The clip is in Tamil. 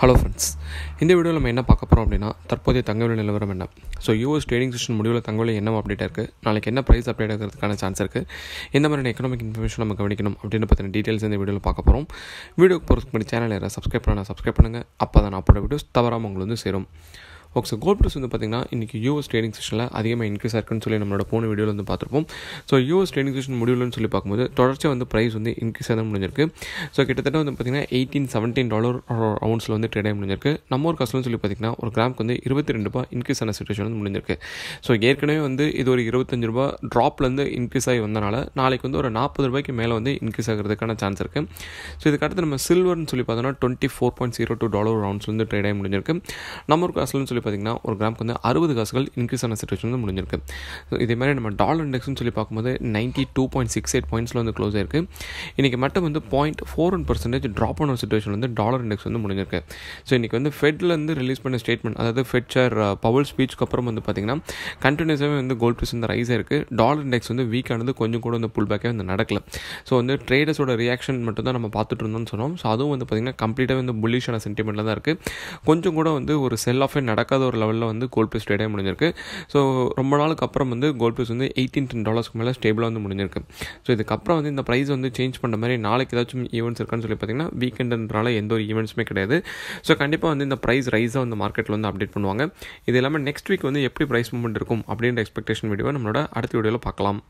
ஹலோ ஃப்ரெண்ட்ஸ் இந்த வீடியோவில் நம்ம என்ன பார்க்க போகிறோம் அப்படின்னா தற்போதைய தங்கவிலை நிலவரம் என்ன ஸோ யூஎஸ் ட்ரேடிங் செஷன் முடிவில் தங்கவிலை என்ன அப்டேட் இருக்குது நாளைக்கு என்ன ப்ரைஸ் அப்டேட் ஆகிறதுக்கான சான்ஸ் இருக்குது எந்த மாதிரியான எக்கனாமிக் இன்ஃபர்மேஷன் நம்ம கவனிக்கணும் அப்படின்னு பற்றின டீட்டெயில்ஸ் இந்த வீடியோவில் பார்க்க போகிறோம் வீடியோக்கு போகிறதுக்கு முன்னாடி சேனல் யாராவது சப்ஸ்கிரைப் பண்ணால் சப்ஸ்கிரைப் பண்ணுங்கள் அப்போ தான் நான் அப்போட வீடியோஸ் தவறாமல் உங்களுக்கு வந்து சேரும் ஓகே சார் கோல்ட் ப்ரைஸ் வந்து பார்த்திங்கன்னா இன்றைக்கி யூஎஸ் ட்ரேடிங் செஷனில் அதிகமாக இன்க்ரீஸ் ஆயிருக்குன்னு சொல்லி நம்மளோட போன வீடியோவில் வந்து பார்த்துருப்போம் ஸோ யூஎஸ் ட்ரேடிங் செஷன் முடியலன்னு சொல்லி பார்க்கும்போது தொடர்ச்சியாக வந்து ப்ரைஸ் வந்து இன்க்ரீஸ் ஆக முடிஞ்சிருக்கு ஸோ கிட்டத்தட்ட வந்து பார்த்திங்கன்னா எயிட்டீன் செவன்டீன் டாலர் ரவுண்ட்ஸில் வந்து ட்ரேட் ஆகி முடிஞ்சிருக்கு நம்ம ஒரு கஸ்டம்னு சொல்லி பார்த்திங்கன்னா ஒரு கிராம்க்கு வந்து இருபத்தி ரெண்டு ரூபா இன்க்ரீஸ் ஆன சுச்சுவேஷன் வந்து முடிஞ்சிருக்கு ஸோ ஏற்கனவே வந்து இது ஒரு இருபத்தஞ்சு ரூபா ட்ராப்லேருந்து இன்க்ரீஸ் ஆகி வந்தனால நாளைக்கு வந்து ஒரு நாற்பது ரூபாய்க்கு மேலே வந்து இன்க்ரீஸ் ஆகிறதுக்கான சான்ஸ் இருக்குது ஸோ இதுக்கடுத்து நம்ம சில்வர்னு சொல்லி பார்த்தோன்னா twenty four point zero two dollar rounds வந்து ட்ரேட் ஆகி முடிஞ்சிருக்கு நம்ம ஒரு காசுலன்னு சொல்லி சொல்லி பார்த்திங்கன்னா ஒரு கிராமுக்கு வந்து அறுபது காசுகள் இன்க்ரீஸ் ஆன சுச்சுவேஷன் வந்து முடிஞ்சிருக்கு இதே மாதிரி நம்ம டாலர் இண்டெக்ஸ்னு சொல்லி பார்க்கும்போது ninety two point six eight பாயிண்ட்ஸில் வந்து க்ளோஸ் ஆயிருக்கு இன்றைக்கி மட்டும் வந்து point four one percentage drop ஆன சுச்சுவேஷன் வந்து டாலர் இண்டெக்ஸ் வந்து முடிஞ்சிருக்கு ஸோ இன்றைக்கி வந்து ஃபெட்லேருந்து ரிலீஸ் பண்ண ஸ்டேட்மெண்ட் அதாவது ஃபெட் சார் பவல் ஸ்பீச்சுக்கு அப்புறம் வந்து பார்த்திங்கன்னா கண்டினியூஸாகவே வந்து கோல்ட் ப்ரைஸ் வந்து ரைஸ் ஆயிருக்கு டாலர் இண்டெக்ஸ் வந்து வீக் ஆனது கொஞ்சம் கூட வந்து புல் பேக்கே வந்து நடக்கல ஸோ வந்து ட்ரேடர்ஸோட ரியாக்ஷன் மட்டும் தான் நம்ம பார்த்துட்டு இருந்தோம்னு சொன்னோம் ஸோ அதுவும் வந்து பார்த்திங்கன்னா கம்ப்ளீட்டாக வந்து புல்லிஷான சென்டிமெண்ட்டில் தான் இருக்குது கொஞ்சம் கூட வந்து ஒரு செல் ஆஃபே நடக்க நடக்காத ஒரு லெவலில் வந்து கோல்ட் ப்ளஸ் ட்ரேடே முடிஞ்சிருக்கு ஸோ ரொம்ப நாளுக்கு அப்புறம் வந்து கோல்ட் ப்ளஸ் வந்து எயிட்டீன் டென் டாலர்ஸ்க்கு மேலே ஸ்டேபிளாக வந்து முடிஞ்சிருக்கு ஸோ இதுக்கப்புறம் வந்து இந்த ப்ரைஸ் வந்து சேஞ்ச் பண்ணுற மாதிரி நாளைக்கு ஏதாச்சும் ஈவெண்ட்ஸ் இருக்கான்னு சொல்லி பார்த்தீங்கன்னா வீக்கெண்டுன்றால எந்த ஒரு ஈவெண்ட்ஸுமே கிடையாது ஸோ கண்டிப்பாக வந்து இந்த ப்ரைஸ் ரைஸாக வந்து மார்க்கெட்டில் வந்து அப்டேட் பண்ணுவாங்க இது இல்லாமல் நெக்ஸ்ட் வீக் வந்து எப்படி ப்ரைஸ் மூவ்மெண்ட் இருக்கும் அப்படின்ற எக்ஸ்பெக்டேஷன் வீடியோ நம்மளோட அடுத்த வீடியோவில் பார்க்கலாம்